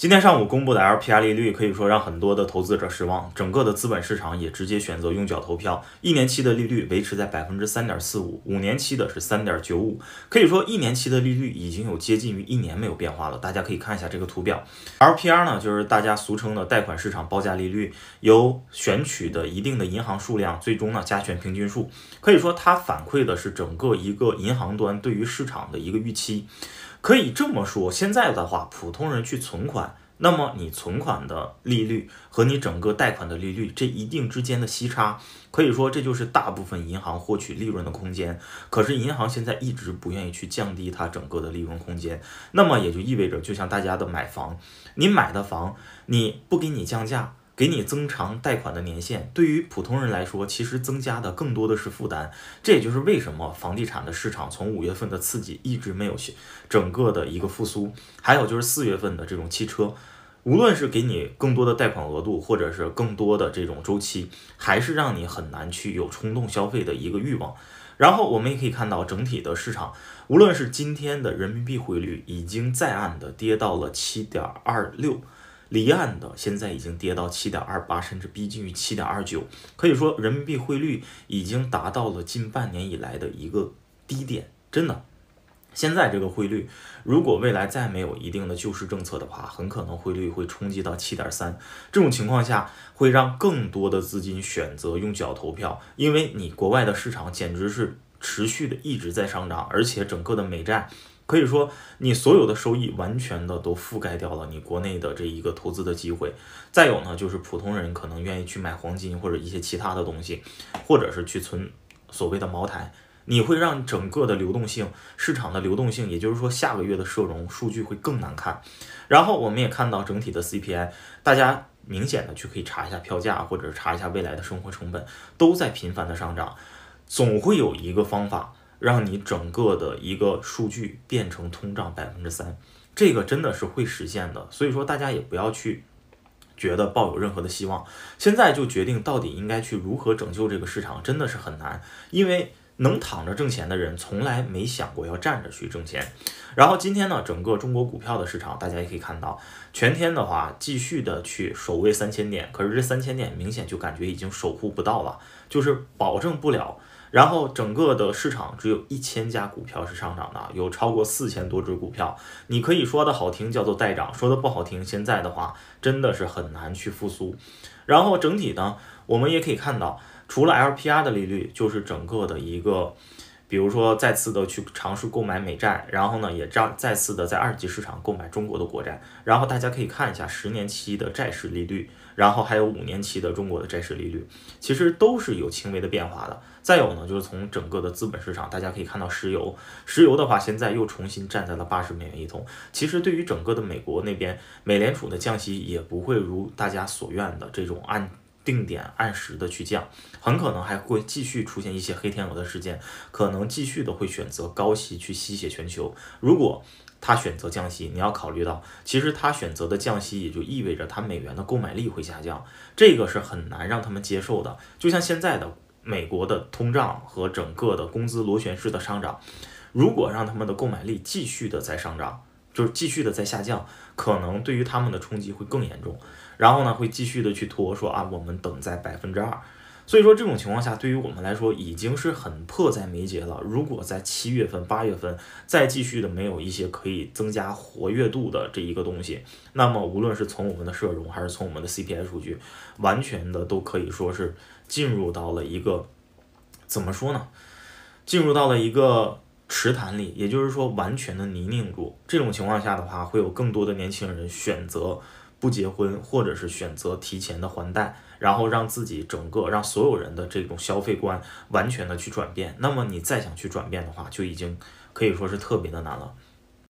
今天上午公布的 LPR 利率可以说让很多的投资者失望，整个的资本市场也直接选择用脚投票。一年期的利率维持在百分之三点四五，五年期的是三点九五，可以说一年期的利率已经有接近于一年没有变化了。大家可以看一下这个图表，LPR 呢就是大家俗称的贷款市场报价利率，由选取的一定的银行数量最终呢加权平均数，可以说它反馈的是整个一个银行端对于市场的一个预期。可以这么说，现在的话，普通人去存款，那么你存款的利率和你整个贷款的利率这一定之间的息差，可以说这就是大部分银行获取利润的空间。可是银行现在一直不愿意去降低它整个的利润空间，那么也就意味着，就像大家的买房，你买的房，你不给你降价。给你增长贷款的年限，对于普通人来说，其实增加的更多的是负担。这也就是为什么房地产的市场从五月份的刺激一直没有整个的一个复苏。还有就是四月份的这种汽车，无论是给你更多的贷款额度，或者是更多的这种周期，还是让你很难去有冲动消费的一个欲望。然后我们也可以看到，整体的市场，无论是今天的人民币汇率，已经在岸的跌到了七点二六。离岸的现在已经跌到七点二八，甚至逼近于七点二九，可以说人民币汇率已经达到了近半年以来的一个低点。真的，现在这个汇率，如果未来再没有一定的救市政策的话，很可能汇率会冲击到七点三。这种情况下，会让更多的资金选择用脚投票，因为你国外的市场简直是持续的一直在上涨，而且整个的美债。可以说，你所有的收益完全的都覆盖掉了你国内的这一个投资的机会。再有呢，就是普通人可能愿意去买黄金或者一些其他的东西，或者是去存所谓的茅台，你会让整个的流动性市场的流动性，也就是说下个月的社融数据会更难看。然后我们也看到整体的 CPI，大家明显的去可以查一下票价或者查一下未来的生活成本都在频繁的上涨，总会有一个方法。让你整个的一个数据变成通胀百分之三，这个真的是会实现的。所以说，大家也不要去觉得抱有任何的希望。现在就决定到底应该去如何拯救这个市场，真的是很难。因为能躺着挣钱的人，从来没想过要站着去挣钱。然后今天呢，整个中国股票的市场，大家也可以看到，全天的话继续的去守卫三千点，可是这三千点明显就感觉已经守护不到了，就是保证不了。然后整个的市场只有一千家股票是上涨的，有超过四千多只股票。你可以说的好听叫做带涨，说的不好听，现在的话真的是很难去复苏。然后整体呢，我们也可以看到，除了 LPR 的利率，就是整个的一个。比如说，再次的去尝试购买美债，然后呢，也这样再次的在二级市场购买中国的国债。然后大家可以看一下十年期的债市利率，然后还有五年期的中国的债市利率，其实都是有轻微的变化的。再有呢，就是从整个的资本市场，大家可以看到石油，石油的话现在又重新站在了八十美元一桶。其实对于整个的美国那边，美联储的降息也不会如大家所愿的这种按。定点按时的去降，很可能还会继续出现一些黑天鹅的事件，可能继续的会选择高息去吸血全球。如果他选择降息，你要考虑到，其实他选择的降息也就意味着他美元的购买力会下降，这个是很难让他们接受的。就像现在的美国的通胀和整个的工资螺旋式的上涨，如果让他们的购买力继续的在上涨。就是继续的在下降，可能对于他们的冲击会更严重，然后呢会继续的去拖，说啊我们等在百分之二，所以说这种情况下对于我们来说已经是很迫在眉睫了。如果在七月份、八月份再继续的没有一些可以增加活跃度的这一个东西，那么无论是从我们的社融还是从我们的 CPI 数据，完全的都可以说是进入到了一个怎么说呢？进入到了一个。池潭里，也就是说完全的泥泞住。这种情况下的话，会有更多的年轻人选择不结婚，或者是选择提前的还贷，然后让自己整个让所有人的这种消费观完全的去转变。那么你再想去转变的话，就已经可以说是特别的难了。